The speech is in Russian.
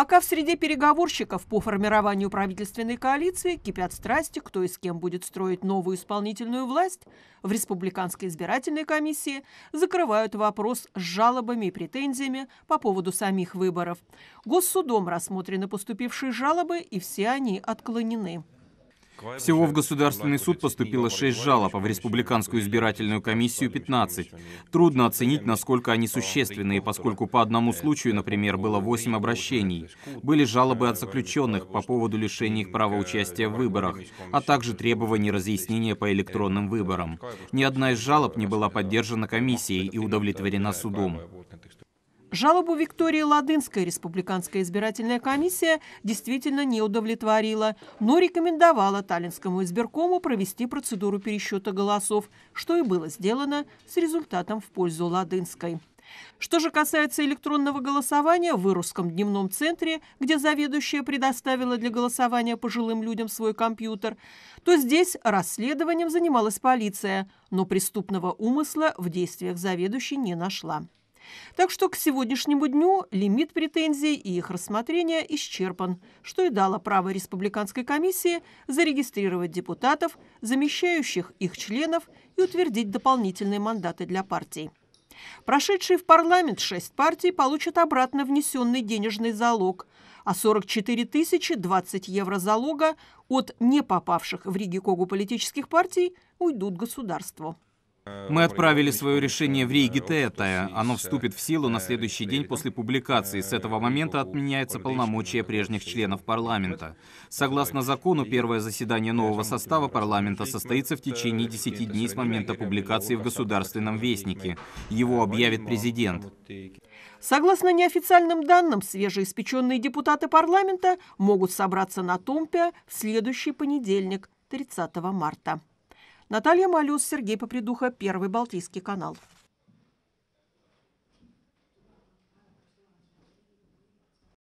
Пока в среде переговорщиков по формированию правительственной коалиции кипят страсти, кто и с кем будет строить новую исполнительную власть, в Республиканской избирательной комиссии закрывают вопрос с жалобами и претензиями по поводу самих выборов. Госсудом рассмотрены поступившие жалобы, и все они отклонены. Всего в Государственный суд поступило 6 жалоб, а в Республиканскую избирательную комиссию 15. Трудно оценить, насколько они существенные, поскольку по одному случаю, например, было 8 обращений. Были жалобы от заключенных по поводу лишения их права участия в выборах, а также требования разъяснения по электронным выборам. Ни одна из жалоб не была поддержана комиссией и удовлетворена судом. Жалобу Виктории Ладынской Республиканская избирательная комиссия действительно не удовлетворила, но рекомендовала Таллинскому избиркому провести процедуру пересчета голосов, что и было сделано с результатом в пользу Ладынской. Что же касается электронного голосования в Ирусском дневном центре, где заведующая предоставила для голосования пожилым людям свой компьютер, то здесь расследованием занималась полиция, но преступного умысла в действиях заведующей не нашла. Так что к сегодняшнему дню лимит претензий и их рассмотрения исчерпан, что и дало право Республиканской комиссии зарегистрировать депутатов, замещающих их членов и утвердить дополнительные мандаты для партий. Прошедшие в парламент шесть партий получат обратно внесенный денежный залог, а 44 тысячи 20 евро залога от не попавших в риге Когу политических партий уйдут государству. Мы отправили свое решение в Риге Теэтая. Оно вступит в силу на следующий день после публикации. С этого э, момента отменяется полномочия прежних членов парламента. Согласно закону, первое заседание нового состава парламента состоится в течение 10 э, дней с момента публикации в Государственном вестнике. Его объявит президент. Согласно неофициальным данным, свежеиспеченные депутаты парламента могут собраться на Томпе в следующий понедельник, 30 марта. Наталья Малюс, Сергей Попридуха, Первый Балтийский канал.